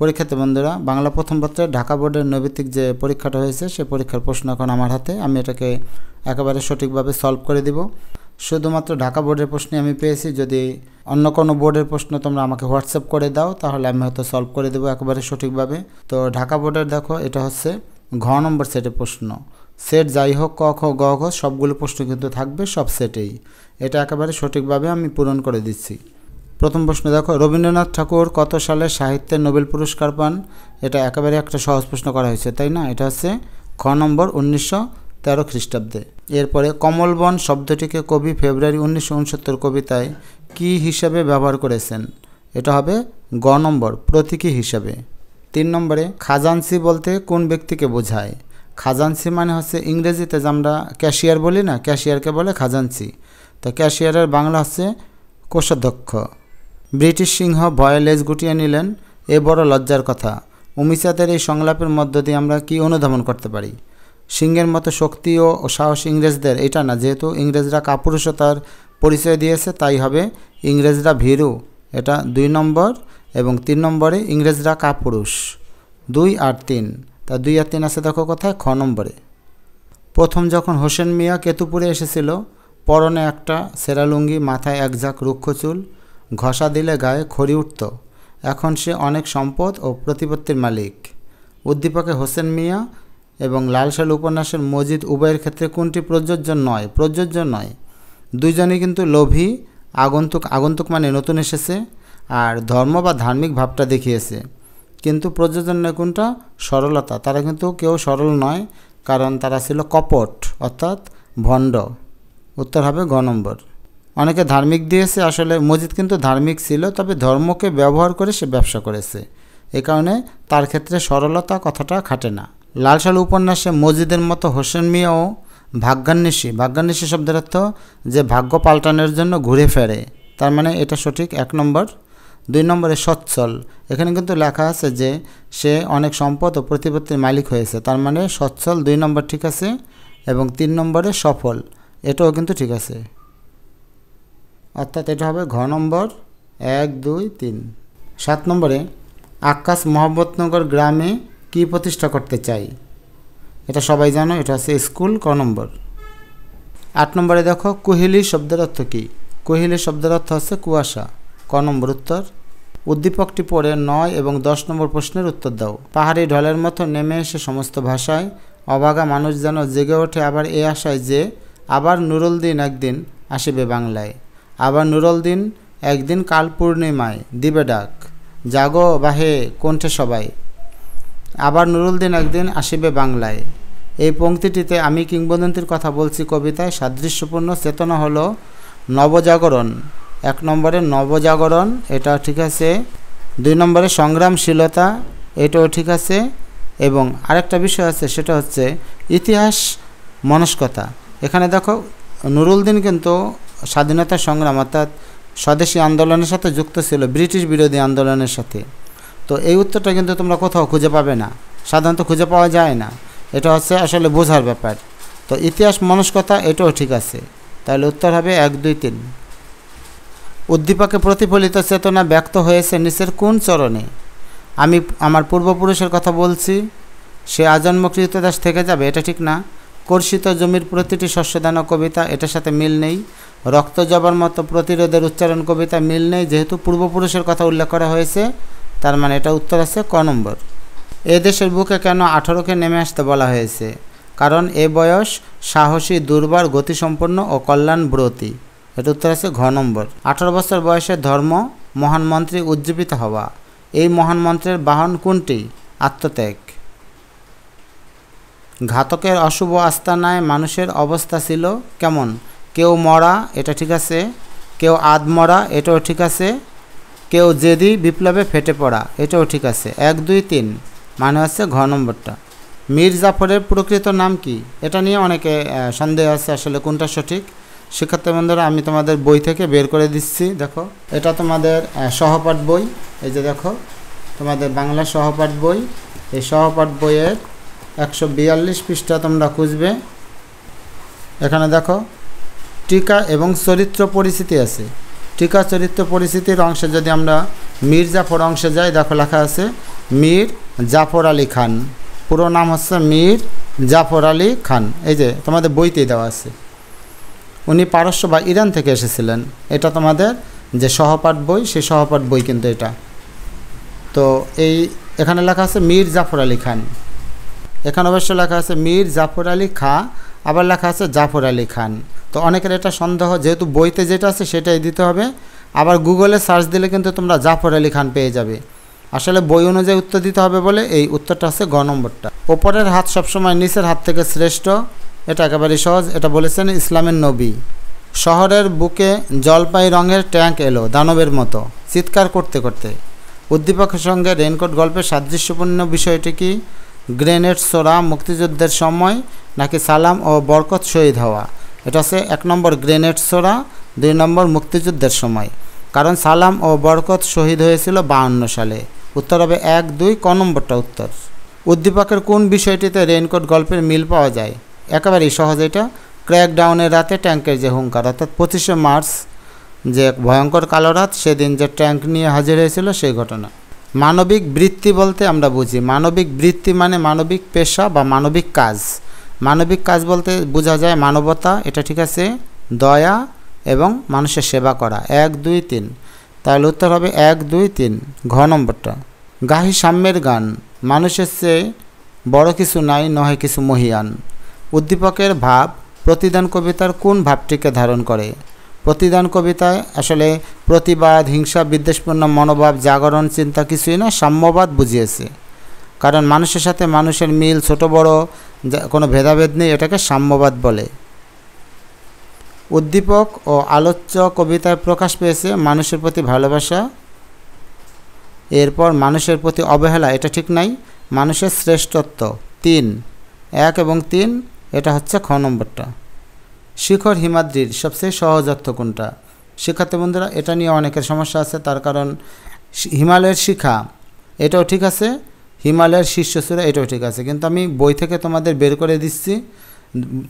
পরীক্ষাতে বন্ধুরা বাংলা প্রথম পত্রে ঢাকা বোর্ডের নৈবিত্তিক যে পরীক্ষাটা হয়েছে সে পরীক্ষার প্রশ্ন এখন আমার হাতে আমি এটাকে একেবারে সঠিকভাবে সলভ করে দিব শুধুমাত্র ঢাকা বোর্ডের প্রশ্নে আমি পেয়েছি যদি অন্য কোনো বোর্ডের প্রশ্ন তোমরা আমাকে হোয়াটসঅ্যাপ করে দাও তাহলে আমি হয়তো সলভ করে দেবো একেবারে সঠিকভাবে তো ঢাকা বোর্ডের দেখো এটা হচ্ছে ঘ নম্বর সেটের প্রশ্ন সেট যাই হোক ক খ গ ঘ সবগুলো প্রশ্ন কিন্তু থাকবে সব সেটেই এটা একেবারে সঠিকভাবে আমি পূরণ করে দিচ্ছি প্রথম প্রশ্ন দেখো রবীন্দ্রনাথ ঠাকুর কত সালে সাহিত্যে নোবেল পুরস্কার পান এটা একেবারে একটা সহজ প্রশ্ন করা হয়েছে তাই না এটা হচ্ছে খ নম্বর উনিশশো তেরো খ্রিস্টাব্দে এরপরে কমলবন শব্দটিকে কবি ফেব্রুয়ারি উনিশশো উনসত্তর কবিতায় কি হিসাবে ব্যবহার করেছেন এটা হবে গ নম্বর প্রতীকী হিসাবে তিন নম্বরে খাজানসি বলতে কোন ব্যক্তিকে বোঝায় খাজানসি মানে হচ্ছে ইংরেজিতে যে আমরা ক্যাশিয়ার বলি না ক্যাশিয়ারকে বলে খাজানসি তো ক্যাশিয়ারের বাংলা হচ্ছে কোষাধ্যক্ষ ব্রিটিশ সিংহ ভয়ে লেজ গুটিয়ে নিলেন এ বড় লজ্জার কথা উমিসাতের এই সংলাপের মধ্য দিয়ে আমরা কি অনুধাবন করতে পারি সিংহের মতো শক্তি ও সাহস ইংরেজদের এটা না যেহেতু ইংরেজরা কাপুরুষতার পরিচয় দিয়েছে তাই হবে ইংরেজরা ভীরু এটা দুই নম্বর এবং তিন নম্বরে ইংরেজরা কাপুরুষ দুই আর তিন তা দুই আর তিন আছে দেখো কোথায় খ নম্বরে প্রথম যখন হোসেন মিয়া কেতুপুরে এসেছিল পরনে একটা সেরালুঙ্গি মাথায় এক ঝাঁক রুক্ষ চুল ঘষা দিলে গায়ে খড়ি উঠত এখন সে অনেক সম্পদ ও প্রতিপত্তির মালিক উদ্দীপকে হোসেন মিয়া এবং লালশাল উপন্যাসের মজিদ উভয়ের ক্ষেত্রে কোনটি প্রযোজ্য নয় প্রযোজ্য নয় দুইজনই কিন্তু লোভী আগন্তুক আগন্তুক মানে নতুন এসেছে আর ধর্ম বা ধার্মিক ভাবটা দেখিয়েছে কিন্তু প্রযোজন নয় কোনটা সরলতা তারা কিন্তু কেউ সরল নয় কারণ তারা ছিল কপট অর্থাৎ ভণ্ড উত্তর হবে গ নম্বর অনেকে ধার্মিক দিয়েছে আসলে মজিদ কিন্তু ধার্মিক ছিল তবে ধর্মকে ব্যবহার করে সে ব্যবসা করেছে এ কারণে তার ক্ষেত্রে সরলতা কথাটা খাটে না লালশাল উপন্যাসে মজিদের মতো হোসেন মিয়াও ভাগ্যান্বেষী ভাগ্যান্বেষী শব্দের অর্থ যে ভাগ্য পাল্টানোর জন্য ঘুরে ফেরে তার মানে এটা সঠিক এক নম্বর দুই নম্বরে সচ্ছল এখানে কিন্তু লেখা আছে যে সে অনেক সম্পদ ও প্রতিপত্তির মালিক হয়েছে তার মানে সচ্ছল দুই নম্বর ঠিক আছে এবং তিন নম্বরে সফল এটাও কিন্তু ঠিক আছে অর্থাৎ এটা হবে ঘ নম্বর এক দুই তিন সাত নম্বরে আকাশ মোহাম্মদনগর গ্রামে কি প্রতিষ্ঠা করতে চাই এটা সবাই জানো এটা হচ্ছে স্কুল ক নম্বর আট নম্বরে দেখো কোহিলি শব্দের অর্থ কী কোহিলি শব্দের অর্থ হচ্ছে কুয়াশা ক নম্বর উত্তর উদ্দীপকটি পড়ে নয় এবং দশ নম্বর প্রশ্নের উত্তর দাও পাহাড়ি ঢলের মতো নেমে এসে সমস্ত ভাষায় অভাগা মানুষ যেন জেগে ওঠে আবার এ আশায় যে আবার নুরুল দিন একদিন আসিবে বাংলায় আবার নুরল দিন একদিন কাল পূর্ণিমায় দিবে ডাক জাগো বাহে কণ্ঠে সবাই আবার নুরুল দিন একদিন আসিবে বাংলায় এই পংক্তিটিতে আমি কিংবদন্তির কথা বলছি কবিতায় সাদৃশ্যপূর্ণ চেতনা হলো নবজাগরণ এক নম্বরে নবজাগরণ এটা ঠিক আছে দুই নম্বরে সংগ্রামশীলতা এটাও ঠিক আছে এবং আরেকটা বিষয় আছে সেটা হচ্ছে ইতিহাস মনস্কতা এখানে দেখো নুরুল দিন কিন্তু স্বাধীনতা সংগ্রাম অর্থাৎ স্বদেশী আন্দোলনের সাথে যুক্ত ছিল ব্রিটিশ বিরোধী আন্দোলনের সাথে তো এই উত্তরটা কিন্তু তোমরা কোথাও খুঁজে পাবে না সাধারণত খুঁজে পাওয়া যায় না এটা হচ্ছে আসলে বোঝার ব্যাপার তো ইতিহাস মনস্কতা এটাও ঠিক আছে তাহলে উত্তর হবে এক দুই তিন উদ্দীপকে প্রতিফলিত চেতনা ব্যক্ত হয়েছে নিচের কোন চরণে আমি আমার পূর্বপুরুষের কথা বলছি সে আজন্ম কৃতদাস থেকে যাবে এটা ঠিক না কর্ষিত জমির প্রতিটি শস্যদানা কবিতা এটার সাথে মিল নেই রক্ত জবার মতো প্রতিরোধের উচ্চারণ কবিতা মিল নেই যেহেতু পূর্বপুরুষের কথা উল্লেখ করা হয়েছে তার মানে এটা উত্তর আছে ক নম্বর এ দেশের বুকে কেন আঠারোকে নেমে আসতে বলা হয়েছে কারণ এ বয়স সাহসী দুর্বার গতিসম্পন্ন ও কল্যাণ ব্রতী এটা উত্তর আছে ঘ নম্বর আঠারো বছর বয়সে ধর্ম মহান মন্ত্রী উজ্জীবিত হওয়া এই মহান মন্ত্রের বাহন কোনটি আত্মত্যাগ ঘাতকের অশুভ আস্তানায় মানুষের অবস্থা ছিল কেমন কেউ মরা এটা ঠিক আছে কেউ মরা এটাও ঠিক আছে কেউ জেদি বিপ্লবে ফেটে পড়া এটাও ঠিক আছে এক দুই তিন মানে হচ্ছে ঘ নম্বরটা মীর জাফরের প্রকৃত নাম কি এটা নিয়ে অনেকে সন্দেহ আছে আসলে কোনটা সঠিক শিক্ষার্থী বন্ধুরা আমি তোমাদের বই থেকে বের করে দিচ্ছি দেখো এটা তোমাদের সহপাঠ বই এই যে দেখো তোমাদের বাংলা সহপাঠ বই এই সহপাঠ বইয়ের একশো বিয়াল্লিশ পৃষ্ঠা তোমরা খুঁজবে এখানে দেখো টিকা এবং চরিত্র পরিচিতি আছে টিকা চরিত্র পরিচিতির অংশে যদি আমরা মীর জাফর অংশে যাই দেখো লেখা আছে মীর জাফর আলী খান পুরো নাম হচ্ছে মীর জাফর আলী খান এই যে তোমাদের বইতেই দেওয়া আছে উনি পারস্য বা ইরান থেকে এসেছিলেন এটা তোমাদের যে সহপাঠ বই সেই সহপাঠ বই কিন্তু এটা তো এই এখানে লেখা আছে মীর জাফর আলী খান এখানে অবশ্য লেখা আছে মীর জাফর আলী খা আবার লেখা আছে জাফর আলী খান তো অনেকের এটা সন্দেহ যেহেতু বইতে যেটা আছে সেটাই দিতে হবে আবার গুগলে সার্চ দিলে কিন্তু তোমরা জাফর আলী খান পেয়ে যাবে আসলে বই অনুযায়ী উত্তর দিতে হবে বলে এই উত্তরটা আছে গ নম্বরটা ওপরের হাত সবসময় নিচের হাত থেকে শ্রেষ্ঠ এটা একেবারেই সহজ এটা বলেছেন ইসলামের নবী শহরের বুকে জলপাই রঙের ট্যাঙ্ক এলো দানবের মতো চিৎকার করতে করতে উদ্দীপকের সঙ্গে রেনকোট গল্পের সাদৃশ্যপূর্ণ বিষয়টি কি গ্রেনেড সোরা মুক্তিযুদ্ধের সময় নাকি সালাম ও বরকত শহীদ হওয়া এটা হচ্ছে এক নম্বর গ্রেনেড ছোড়া দুই নম্বর মুক্তিযুদ্ধের সময় কারণ সালাম ও বরকত শহীদ হয়েছিল বাহান্ন সালে উত্তর হবে এক দুই ক নম্বরটা উত্তর উদ্দীপকের কোন বিষয়টিতে রেইনকোট গল্পের মিল পাওয়া যায় একেবারেই সহজ এটা ক্র্যাকডাউনের রাতে ট্যাঙ্কের যে হুঙ্কার অর্থাৎ পঁচিশে মার্চ যে ভয়ঙ্কর কালো রাত সেদিন যে ট্যাঙ্ক নিয়ে হাজির হয়েছিল সেই ঘটনা মানবিক বৃত্তি বলতে আমরা বুঝি মানবিক বৃত্তি মানে মানবিক পেশা বা মানবিক কাজ মানবিক কাজ বলতে বোঝা যায় মানবতা এটা ঠিক আছে দয়া এবং মানুষের সেবা করা এক দুই তিন তাহলে উত্তর হবে এক দুই তিন ঘ নম্বরটা গাহি সাম্যের গান মানুষের চেয়ে বড় কিছু নাই নহে কিছু মহিয়ান উদ্দীপকের ভাব প্রতিদান কবিতার কোন ভাবটিকে ধারণ করে প্রতিদান কবিতায় আসলে প্রতিবাদ হিংসা বিদ্বেষপূর্ণ মনোভাব জাগরণ চিন্তা কিছুই না সাম্যবাদ বুঝিয়েছে কারণ মানুষের সাথে মানুষের মিল ছোট বড় কোনো ভেদাভেদ নেই এটাকে সাম্যবাদ বলে উদ্দীপক ও আলোচ্য কবিতায় প্রকাশ পেয়েছে মানুষের প্রতি ভালোবাসা এরপর মানুষের প্রতি অবহেলা এটা ঠিক নাই মানুষের শ্রেষ্ঠত্ব তিন এক এবং তিন এটা হচ্ছে খ নম্বরটা শিখর হিমাদ্রির সবচেয়ে সহজ অর্থ কোনটা শিক্ষার্থী বন্ধুরা এটা নিয়ে অনেকের সমস্যা আছে তার কারণ হিমালয়ের শিখা এটাও ঠিক আছে হিমালয়ের শীর্ষচূড়া এটাও ঠিক আছে কিন্তু আমি বই থেকে তোমাদের বের করে দিচ্ছি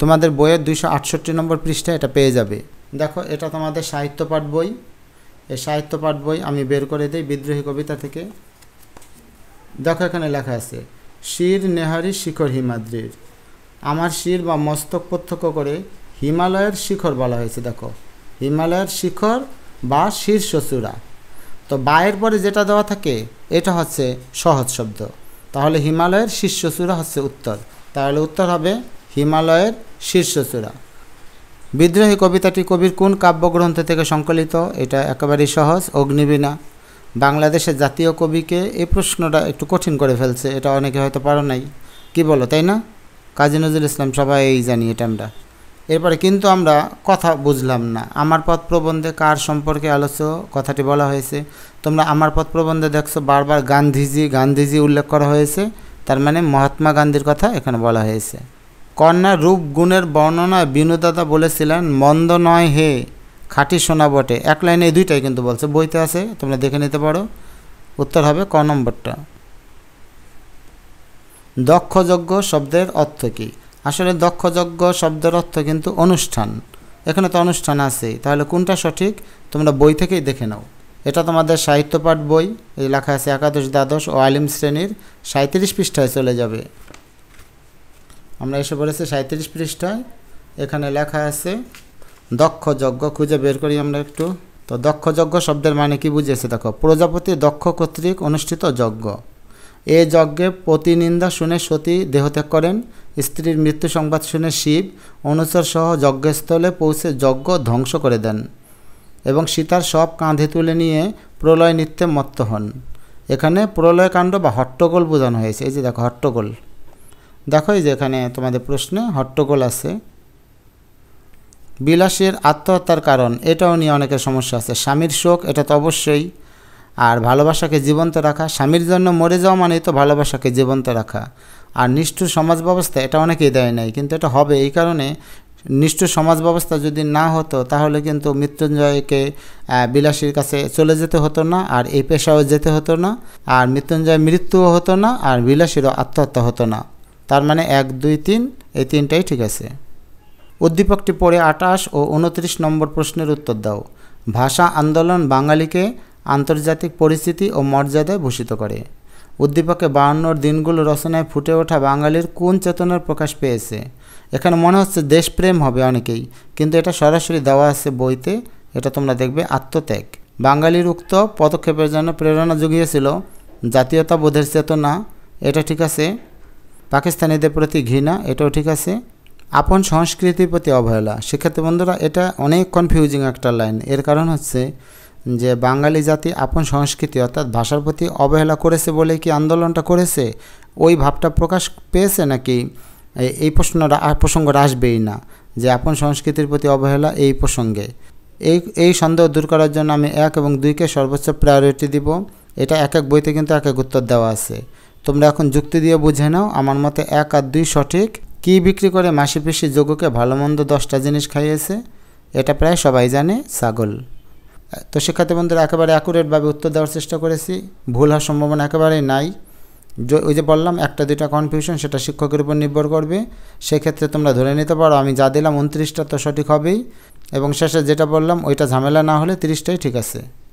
তোমাদের বইয়ের দুইশো আটষট্টি নম্বর পৃষ্ঠা এটা পেয়ে যাবে দেখো এটা তোমাদের সাহিত্য পাঠ বই এই সাহিত্য পাঠ বই আমি বের করে দিই বিদ্রোহী কবিতা থেকে দেখো এখানে লেখা আছে শির নেহারি শিখর হিমাদ্রির আমার শির বা মস্তক প্রত্যক্ষ করে হিমালয়ের শিখর বলা হয়েছে দেখো হিমালয়ের শিখর বা শীর্ষচূড়া তো বায়ের পরে যেটা দেওয়া থাকে এটা হচ্ছে সহজ শব্দ তাহলে হিমালয়ের শীর্ষচূড়া হচ্ছে উত্তর তাহলে উত্তর হবে হিমালয়ের শীর্ষচূড়া বিদ্রোহী কবিতাটি কবির কোন কাব্যগ্রন্থ থেকে সংকলিত এটা একেবারেই সহজ অগ্নিবীণা বাংলাদেশের জাতীয় কবিকে এই প্রশ্নটা একটু কঠিন করে ফেলছে এটা অনেকে হয়তো পারো নাই কি বলো তাই না কাজী নজরুল ইসলাম সবাই এই জানি এটা আমরা এরপরে কিন্তু আমরা কথা বুঝলাম না আমার পথ প্রবন্ধে কার সম্পর্কে আলোচ্য কথাটি বলা হয়েছে তোমরা আমার পথ প্রবন্ধে দেখছো বারবার গান্ধীজি গান্ধীজি উল্লেখ করা হয়েছে তার মানে মহাত্মা গান্ধীর কথা এখানে বলা হয়েছে কন্যা রূপ গুণের বর্ণনায় বিনোদাদা বলেছিলেন মন্দ নয় হে খাঁটি সোনা বটে এক লাইনে এই দুইটাই কিন্তু বলছে বইতে আছে তোমরা দেখে নিতে পারো উত্তর হবে ক নম্বরটা দক্ষযোগ্য শব্দের অর্থ কী আসলে দক্ষযজ্ঞ শব্দের অর্থ কিন্তু অনুষ্ঠান এখানে তো অনুষ্ঠান আছে তাহলে কোনটা সঠিক তোমরা বই থেকেই দেখে নাও এটা তোমাদের সাহিত্য পাঠ বই এই লেখা আছে একাদশ দ্বাদশ ও আলিম শ্রেণীর সাঁত্রিশ পৃষ্ঠায় চলে যাবে আমরা এসে বলেছি সাঁত্রিশ পৃষ্ঠায় এখানে লেখা আছে দক্ষযজ্ঞ খুঁজে বের করি আমরা একটু তো দক্ষযজ্ঞ শব্দের মানে কি বুঝেছে দেখো প্রজাপতি দক্ষ কর্তৃক অনুষ্ঠিত যজ্ঞ এ যজ্ঞে প্রতিনিন্দা শুনে সতী দেহত্যাগ করেন স্ত্রীর মৃত্যু সংবাদ শুনে শিব অনুচর সহ যজ্ঞস্থলে পৌঁছে যজ্ঞ ধ্বংস করে দেন এবং সীতার সব কাঁধে তুলে নিয়ে প্রলয় নিত্যে মত্ত হন এখানে প্রলয়কাণ্ড বা হট্টগোল বোঝানো হয়েছে এই যে দেখো হট্টগোল দেখো এই যে এখানে তোমাদের প্রশ্নে হট্টগোল আছে বিলাসের আত্মহত্যার কারণ এটাও নিয়ে অনেকের সমস্যা আছে স্বামীর শোক এটা তো অবশ্যই আর ভালোবাসাকে জীবন্ত রাখা স্বামীর জন্য মরে যাওয়া মানেই তো ভালোবাসাকে জীবন্ত রাখা আর নিষ্ঠুর সমাজ ব্যবস্থা এটা অনেকেই দেয় নাই কিন্তু এটা হবে এই কারণে নিষ্ঠুর সমাজ ব্যবস্থা যদি না হতো তাহলে কিন্তু মৃত্যুঞ্জয়কে বিলাসীর কাছে চলে যেতে হতো না আর এই পেশাও যেতে হতো না আর মৃত্যুঞ্জয় মৃত্যুও হতো না আর বিলাসীরও আত্মহত্যা হতো না তার মানে এক দুই তিন এই তিনটাই ঠিক আছে উদ্দীপকটি পড়ে আটাশ ও উনত্রিশ নম্বর প্রশ্নের উত্তর দাও ভাষা আন্দোলন বাঙালিকে আন্তর্জাতিক পরিস্থিতি ও মর্যাদায় ভূষিত করে উদ্দীপকে বাড়ানোর দিনগুলো রচনায় ফুটে ওঠা বাঙালির কোন চেতনার প্রকাশ পেয়েছে এখানে মনে হচ্ছে দেশপ্রেম হবে অনেকেই কিন্তু এটা সরাসরি দেওয়া আছে বইতে এটা তোমরা দেখবে আত্মত্যাগ বাঙালির উক্ত পদক্ষেপের জন্য প্রেরণা জুগিয়েছিল বোধের চেতনা এটা ঠিক আছে পাকিস্তানিদের প্রতি ঘৃণা এটাও ঠিক আছে আপন সংস্কৃতির প্রতি অবহেলা শিক্ষার্থী বন্ধুরা এটা অনেক কনফিউজিং একটা লাইন এর কারণ হচ্ছে যে বাঙালি জাতি আপন সংস্কৃতি অর্থাৎ ভাষার প্রতি অবহেলা করেছে বলে কি আন্দোলনটা করেছে ওই ভাবটা প্রকাশ পেয়েছে নাকি এই প্রশ্নটা প্রসঙ্গটা আসবেই না যে আপন সংস্কৃতির প্রতি অবহেলা এই প্রসঙ্গে এই এই সন্দেহ দূর করার জন্য আমি এক এবং দুইকে সর্বোচ্চ প্রায়োরিটি দিব এটা এক এক বইতে কিন্তু এক এক উত্তর দেওয়া আছে তোমরা এখন যুক্তি দিয়ে বুঝে নাও আমার মতে এক আর দুই সঠিক কি বিক্রি করে মাসি পেশি যোগ্যকে ভালো মন্দ দশটা জিনিস খাইয়েছে এটা প্রায় সবাই জানে ছাগল তো শিক্ষার্থী বন্ধুরা একেবারে অ্যাকুরেটভাবে উত্তর দেওয়ার চেষ্টা করেছি ভুল হওয়ার সম্ভাবনা একেবারেই নাই ওই যে বললাম একটা দুইটা কনফিউশন সেটা শিক্ষকের উপর নির্ভর করবে সেক্ষেত্রে তোমরা ধরে নিতে পারো আমি যা দিলাম উনত্রিশটা তো সঠিক হবেই এবং শেষে যেটা বললাম ওইটা ঝামেলা না হলে তিরিশটাই ঠিক আছে